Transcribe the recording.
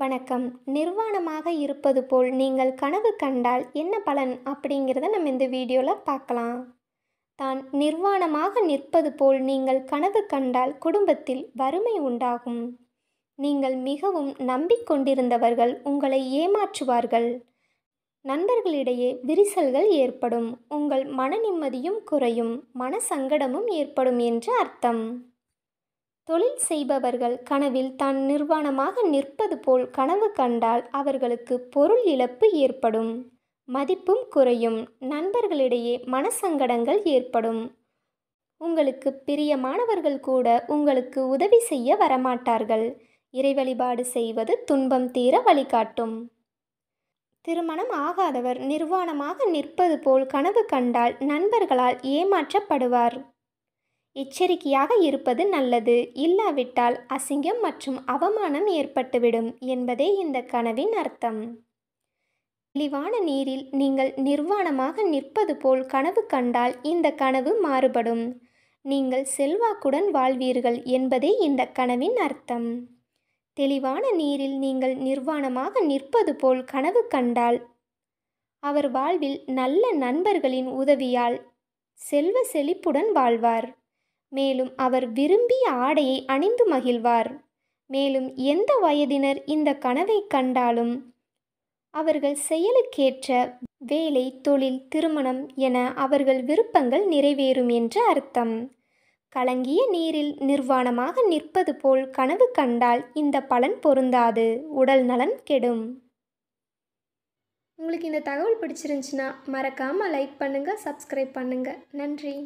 வணக்கம் நிர்வாணமாக இருப்பது போல் நீங்கள் கனவு கண்டால் என்ன பலன் அப்படிங்கிறத நம்ம இந்த வீடியோவில் பார்க்கலாம் தான் நிர்வாணமாக நிற்பது போல் நீங்கள் கனவு கண்டால் குடும்பத்தில் வறுமை உண்டாகும் நீங்கள் மிகவும் நம்பிக்கொண்டிருந்தவர்கள் உங்களை ஏமாற்றுவார்கள் நண்பர்களிடையே விரிசல்கள் ஏற்படும் உங்கள் மன நிம்மதியும் குறையும் மன சங்கடமும் ஏற்படும் என்று அர்த்தம் தொழில் செய்பவர்கள் கனவில் தான் நிர்வாணமாக நிற்பது போல் கனவு கண்டால் அவர்களுக்கு பொருள் இழப்பு ஏற்படும் மதிப்பும் குறையும் நண்பர்களிடையே மனசங்கடங்கள் ஏற்படும் உங்களுக்கு பிரியமானவர்கள் கூட உங்களுக்கு உதவி செய்ய வரமாட்டார்கள் இறை வழிபாடு செய்வது துன்பம் தீர வழிகாட்டும் திருமணம் ஆகாதவர் நிர்வாணமாக நிற்பது போல் கனவு கண்டால் நண்பர்களால் ஏமாற்றப்படுவார் எச்சரிக்கையாக இருப்பது நல்லது இல்லாவிட்டால் அசிங்கம் மற்றும் அவமானம் ஏற்பட்டுவிடும் என்பதே இந்த கனவின் அர்த்தம் தெளிவான நீரில் நீங்கள் நிர்வாணமாக நிற்பது போல் கனவு கண்டால் இந்த கனவு மாறுபடும் நீங்கள் செல்வாக்குடன் வாழ்வீர்கள் என்பதே இந்த கனவின் அர்த்தம் தெளிவான நீரில் நீங்கள் நிர்வாணமாக நிற்பது போல் கனவு கண்டால் அவர் வாழ்வில் நல்ல நண்பர்களின் உதவியால் செல்வ செழிப்புடன் வாழ்வார் மேலும் அவர் விரும்பிய ஆடையை அணிந்து மகிழ்வார் மேலும் எந்த வயதினர் இந்த கனவை கண்டாலும் அவர்கள் செயலுக்கேற்ற வேலை தொழில் திருமணம் என அவர்கள் விருப்பங்கள் நிறைவேறும் என்று அர்த்தம் கலங்கிய நீரில் நிர்வாணமாக நிற்பது போல் கனவு கண்டால் இந்த பலன் பொருந்தாது உடல் நலன் கெடும் உங்களுக்கு இந்த தகவல் பிடிச்சிருந்துச்சுன்னா மறக்காமல் லைக் பண்ணுங்கள் சப்ஸ்கிரைப் பண்ணுங்கள் நன்றி